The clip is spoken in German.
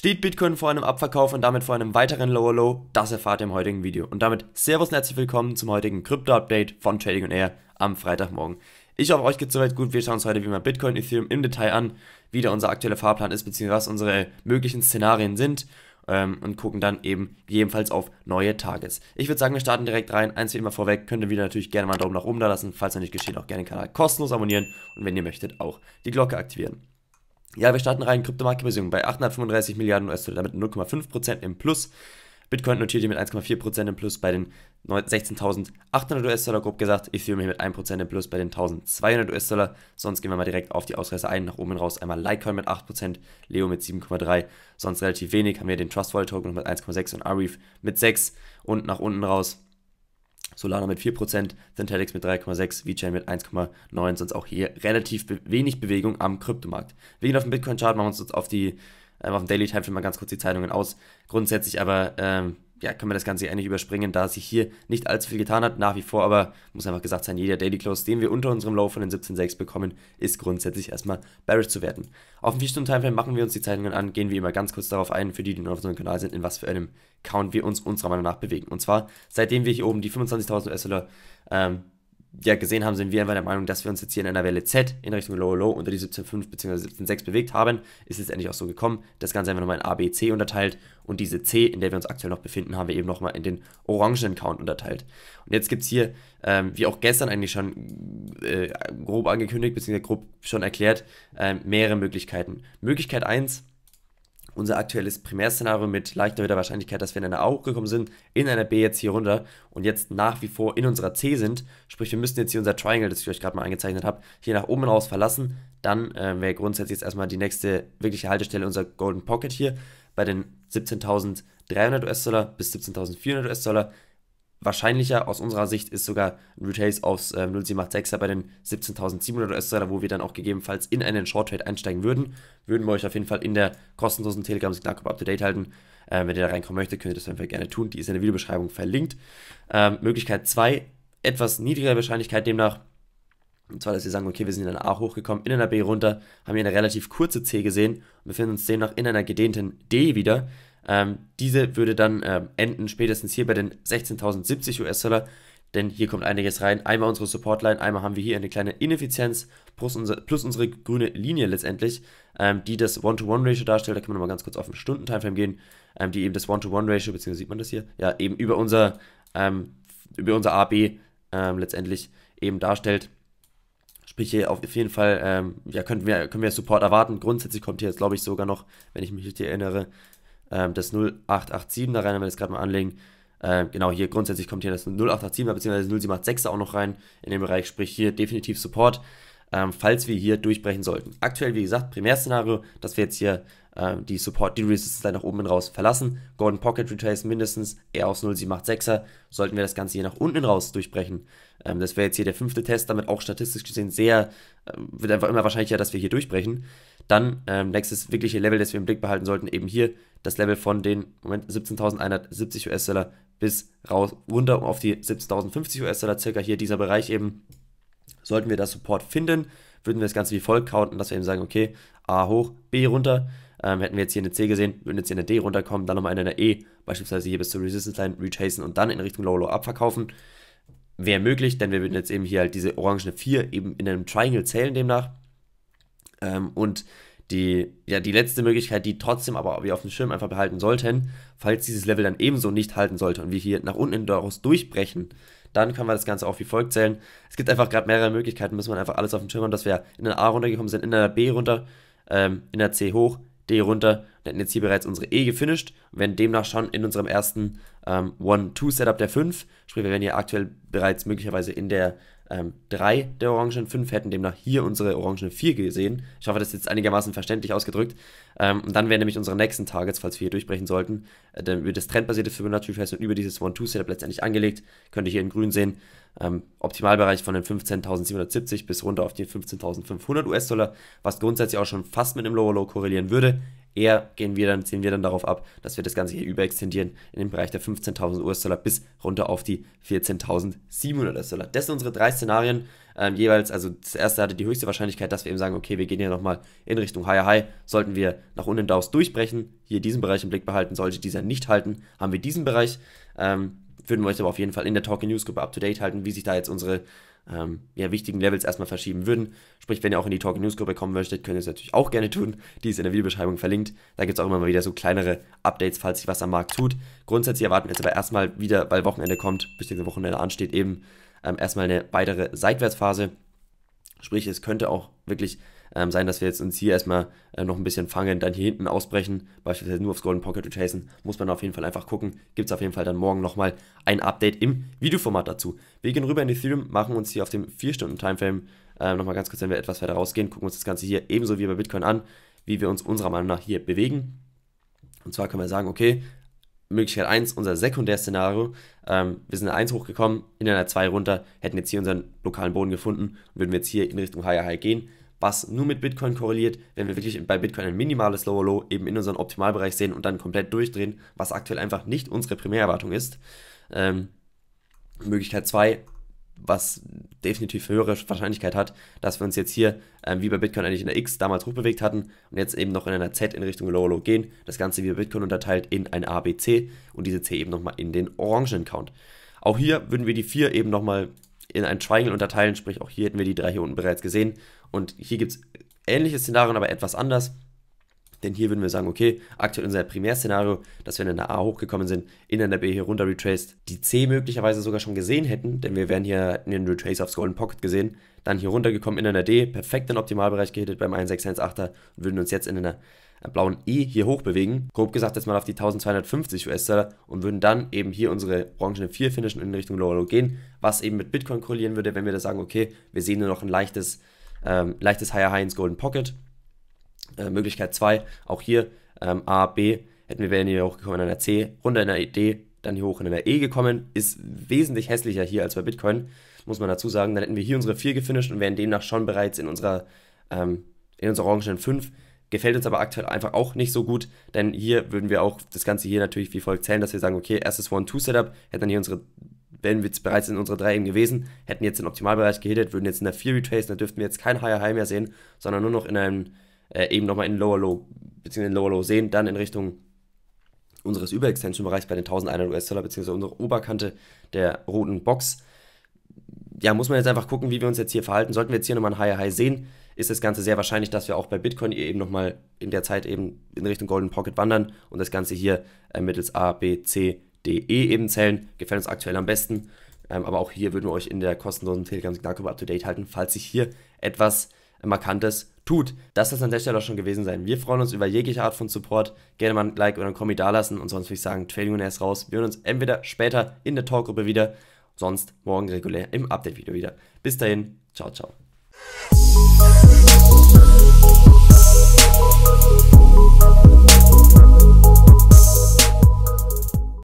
Steht Bitcoin vor einem Abverkauf und damit vor einem weiteren Lower Low? Das erfahrt ihr im heutigen Video. Und damit Servus und herzlich willkommen zum heutigen Krypto-Update von Trading Air am Freitagmorgen. Ich hoffe, euch geht's soweit gut. Wir schauen uns heute wie immer Bitcoin, Ethereum im Detail an, wie der unser aktueller Fahrplan ist, beziehungsweise was unsere möglichen Szenarien sind ähm, und gucken dann eben jedenfalls auf neue Tages. Ich würde sagen, wir starten direkt rein. Eins wie immer vorweg, könnt ihr wieder natürlich gerne mal einen Daumen nach oben da lassen. Falls noch nicht geschieht, auch gerne den Kanal kostenlos abonnieren und wenn ihr möchtet, auch die Glocke aktivieren. Ja, wir starten rein, Kryptomarktkapitalisierung bei 835 Milliarden US-Dollar, damit 0,5% im Plus. Bitcoin notiert hier mit 1,4% im Plus bei den 16.800 US-Dollar, grob gesagt. Ethereum hier mit 1% im Plus bei den 1.200 US-Dollar. Sonst gehen wir mal direkt auf die Ausreißer ein, nach oben raus. Einmal Litecoin mit 8%, Leo mit 7,3%, sonst relativ wenig. Haben wir den Trust Wallet Token mit 1,6% und Arif mit 6% und nach unten raus Solana mit 4%, Synthetics mit 3,6%, VeChain mit 1,9%, sonst auch hier relativ be wenig Bewegung am Kryptomarkt. Wir gehen auf den Bitcoin-Chart, machen uns auf die ähm, auf dem Daily Timeframe mal ganz kurz die Zeitungen aus. Grundsätzlich aber ähm, ja, können wir das Ganze eigentlich überspringen, da sich hier nicht allzu viel getan hat, nach wie vor, aber muss einfach gesagt sein, jeder Daily Close, den wir unter unserem Low von den 17,6 bekommen, ist grundsätzlich erstmal bearish zu werden. Auf dem 4-Stunden-Timeframe machen wir uns die Zeitungen an, gehen wir immer ganz kurz darauf ein, für die, die noch auf unserem Kanal sind, in was für einem Count wir uns unserer Meinung nach bewegen. Und zwar, seitdem wir hier oben die 25.000 US-Dollar ähm, ja, gesehen haben, sind wir einfach der Meinung, dass wir uns jetzt hier in einer Welle Z in Richtung Lower Low unter die 17,5 bzw. 17,6 bewegt haben. Ist es endlich auch so gekommen. Das Ganze einfach nochmal in A, B, C unterteilt. Und diese C, in der wir uns aktuell noch befinden, haben wir eben nochmal in den orangenen Count unterteilt. Und jetzt gibt es hier, ähm, wie auch gestern eigentlich schon äh, grob angekündigt bzw. grob schon erklärt, äh, mehrere Möglichkeiten. Möglichkeit 1 unser aktuelles Primärszenario mit leichter Wahrscheinlichkeit, dass wir in einer A hochgekommen sind, in einer B jetzt hier runter und jetzt nach wie vor in unserer C sind. Sprich, wir müssten jetzt hier unser Triangle, das ich euch gerade mal eingezeichnet habe, hier nach oben raus verlassen. Dann äh, wäre grundsätzlich jetzt erstmal die nächste wirkliche Haltestelle unser Golden Pocket hier bei den 17.300 US-Dollar bis 17.400 US-Dollar wahrscheinlicher aus unserer Sicht ist sogar ein Retrace aufs äh, 0786er bei den 17.700 US-Dollar, wo wir dann auch gegebenenfalls in einen Short Trade einsteigen würden. Würden wir euch auf jeden Fall in der kostenlosen telegram signalgruppe up to date halten. Äh, wenn ihr da reinkommen möchtet, könnt ihr das auf gerne tun. Die ist in der Videobeschreibung verlinkt. Ähm, Möglichkeit 2, etwas niedrigere Wahrscheinlichkeit demnach. Und zwar, dass wir sagen, okay, wir sind in einer A hochgekommen, in einer B runter, haben hier eine relativ kurze C gesehen und befinden uns demnach in einer gedehnten D wieder. Ähm, diese würde dann ähm, enden spätestens hier bei den 16.070 US-Dollar, denn hier kommt einiges rein. Einmal unsere Supportline, einmal haben wir hier eine kleine Ineffizienz plus, unser, plus unsere grüne Linie letztendlich, ähm, die das One-to-One-Ratio darstellt. Da kann man nochmal ganz kurz auf den Stunden-Timeframe gehen, ähm, die eben das One-to-One-Ratio, beziehungsweise sieht man das hier, ja, eben über unser, ähm, über unser AB ähm, letztendlich eben darstellt. Sprich, hier auf jeden Fall ähm, ja, können, wir, können wir Support erwarten. Grundsätzlich kommt hier jetzt, glaube ich, sogar noch, wenn ich mich richtig erinnere, ähm, das 0887 da rein, wenn wir das gerade mal anlegen. Ähm, genau, hier grundsätzlich kommt hier das 0887er bzw. 0786 auch noch rein in den Bereich, sprich hier definitiv Support, ähm, falls wir hier durchbrechen sollten. Aktuell, wie gesagt, Primärszenario, dass wir jetzt hier ähm, die Support, die Resistance Line nach oben raus verlassen. Golden Pocket Retrace mindestens, eher aus 0786er. Sollten wir das Ganze hier nach unten raus durchbrechen, ähm, das wäre jetzt hier der fünfte Test, damit auch statistisch gesehen sehr, ähm, wird einfach immer wahrscheinlicher, dass wir hier durchbrechen. Dann ähm, nächstes wirkliche Level, das wir im Blick behalten sollten, eben hier das Level von den, Moment, 17.170 US-Dollar bis raus, runter auf die 17.050 US-Dollar, circa hier dieser Bereich eben. Sollten wir das Support finden, würden wir das Ganze wie folgt counten, dass wir eben sagen, okay, A hoch, B runter, ähm, hätten wir jetzt hier eine C gesehen, würden jetzt hier eine D runterkommen, dann nochmal eine E, beispielsweise hier bis zur Resistance Line rechasen und dann in Richtung Low Low abverkaufen wäre möglich, denn wir würden jetzt eben hier halt diese orangene 4 eben in einem Triangle zählen demnach. Ähm, und die, ja, die letzte Möglichkeit, die trotzdem aber wir auf dem Schirm einfach behalten sollten, falls dieses Level dann ebenso nicht halten sollte und wir hier nach unten in daraus durchbrechen, dann können wir das Ganze auch wie folgt zählen. Es gibt einfach gerade mehrere Möglichkeiten, müssen wir einfach alles auf dem Schirm haben, dass wir in der A runtergekommen sind, in der B runter, ähm, in der C hoch, hier runter Wir hätten jetzt hier bereits unsere E gefinisht und werden demnach schon in unserem ersten 1 ähm, 2 two setup der 5. Sprich, wir werden hier aktuell bereits möglicherweise in der ähm, drei der orangenen fünf hätten demnach hier unsere orangenen 4 gesehen. Ich hoffe, das ist jetzt einigermaßen verständlich ausgedrückt. Ähm, und dann wären nämlich unsere nächsten Targets, falls wir hier durchbrechen sollten, äh, über das trendbasierte fibonacci fest und über dieses One-Two-Setup letztendlich angelegt. Könnt ihr hier in grün sehen. Ähm, Optimalbereich von den 15.770 bis runter auf die 15.500 US-Dollar, was grundsätzlich auch schon fast mit einem Lower-Low korrelieren würde. Eher gehen wir dann, ziehen wir dann darauf ab, dass wir das Ganze hier überextendieren in den Bereich der 15.000 US-Dollar bis runter auf die 14.700 US-Dollar. Das sind unsere drei Szenarien ähm, jeweils. Also das erste hatte die höchste Wahrscheinlichkeit, dass wir eben sagen, okay, wir gehen hier nochmal in Richtung Higher High. Sollten wir nach unten Daus durchbrechen, hier diesen Bereich im Blick behalten. Sollte dieser nicht halten, haben wir diesen Bereich. Ähm, würden wir euch aber auf jeden Fall in der Talking News Gruppe up to date halten, wie sich da jetzt unsere ähm, ja, wichtigen Levels erstmal verschieben würden. Sprich, wenn ihr auch in die Talking News Gruppe kommen möchtet, könnt ihr es natürlich auch gerne tun. Die ist in der Videobeschreibung verlinkt. Da gibt es auch immer mal wieder so kleinere Updates, falls sich was am Markt tut. Grundsätzlich erwarten wir jetzt aber erstmal wieder, weil Wochenende kommt, bis beziehungsweise Wochenende ansteht, eben ähm, erstmal eine weitere Seitwärtsphase. Sprich, es könnte auch wirklich ähm, sein, dass wir jetzt uns hier erstmal äh, noch ein bisschen fangen, dann hier hinten ausbrechen, beispielsweise nur aufs Golden Pocket zu chasen, muss man auf jeden Fall einfach gucken. Gibt es auf jeden Fall dann morgen nochmal ein Update im Videoformat dazu. Wir gehen rüber in Ethereum, machen uns hier auf dem 4-Stunden-Timeframe äh, nochmal ganz kurz, wenn wir etwas weiter rausgehen, gucken uns das Ganze hier ebenso wie bei Bitcoin an, wie wir uns unserer Meinung nach hier bewegen. Und zwar können wir sagen, okay, Möglichkeit 1, unser Sekundärszenario. Ähm, wir sind in 1 hochgekommen, in einer 2 runter, hätten jetzt hier unseren lokalen Boden gefunden und würden jetzt hier in Richtung Higher High gehen, was nur mit Bitcoin korreliert, wenn wir wirklich bei Bitcoin ein minimales Lower Low eben in unserem Optimalbereich sehen und dann komplett durchdrehen, was aktuell einfach nicht unsere Primärerwartung ist. Ähm, Möglichkeit 2, was definitiv höhere Wahrscheinlichkeit hat, dass wir uns jetzt hier, ähm, wie bei Bitcoin eigentlich in der X damals hochbewegt hatten und jetzt eben noch in einer Z in Richtung Lower Low gehen. Das Ganze wie bei Bitcoin unterteilt in ein ABC und diese C eben nochmal in den orangen Count. Auch hier würden wir die 4 eben nochmal in ein Triangle unterteilen, sprich auch hier hätten wir die drei hier unten bereits gesehen. Und hier gibt es ähnliche Szenarien, aber etwas anders. Denn hier würden wir sagen, okay, aktuell unser Primärszenario, dass wir in der A hochgekommen sind, in der B hier runter retraced, die C möglicherweise sogar schon gesehen hätten, denn wir wären hier in den Retrace aufs Golden Pocket gesehen, dann hier runtergekommen in der D, perfekt in den Optimalbereich gehittet beim 1,618er und würden uns jetzt in einer blauen I e hier hoch bewegen, grob gesagt jetzt mal auf die 1250 US-Dollar und würden dann eben hier unsere orangene 4 finishen und in Richtung Lower Low gehen, was eben mit Bitcoin korrelieren würde, wenn wir da sagen, okay, wir sehen nur noch ein leichtes, ähm, leichtes Higher High ins Golden Pocket. Äh, Möglichkeit 2, auch hier ähm, A, B, hätten wir wären hier hochgekommen in einer C, runter in einer D, dann hier hoch in einer E gekommen, ist wesentlich hässlicher hier als bei Bitcoin, muss man dazu sagen. Dann hätten wir hier unsere 4 gefinisht und wären demnach schon bereits in unserer, ähm, in unserer orangenen 5 Gefällt uns aber aktuell einfach auch nicht so gut, denn hier würden wir auch das Ganze hier natürlich wie folgt zählen, dass wir sagen, okay, erstes One-Two-Setup, hätten dann hier unsere, wären wir jetzt bereits in unserer 3 eben gewesen, hätten jetzt den Optimalbereich gehittet, würden jetzt in der 4 retrace, da dürften wir jetzt kein Higher High mehr sehen, sondern nur noch in einem, äh, eben nochmal in Lower Low, beziehungsweise in Lower Low sehen, dann in Richtung unseres Überextension-Bereichs bei den 1100 US-Dollar, beziehungsweise unsere Oberkante der roten Box. Ja, muss man jetzt einfach gucken, wie wir uns jetzt hier verhalten. Sollten wir jetzt hier nochmal ein Higher High sehen, ist das Ganze sehr wahrscheinlich, dass wir auch bei Bitcoin eben nochmal in der Zeit eben in Richtung Golden Pocket wandern und das Ganze hier äh, mittels A, B, C, D, E eben zählen. Gefällt uns aktuell am besten. Ähm, aber auch hier würden wir euch in der kostenlosen Telegram-Signalgruppe up to date halten, falls sich hier etwas äh, Markantes tut. Das soll es an der Stelle auch schon gewesen sein. Wir freuen uns über jegliche Art von Support. Gerne mal ein Like oder ein Kommi dalassen und sonst würde ich sagen, Trading und erst raus. Wir hören uns entweder später in der Talkgruppe wieder, sonst morgen regulär im Update-Video wieder. Bis dahin, ciao, ciao. Thank you.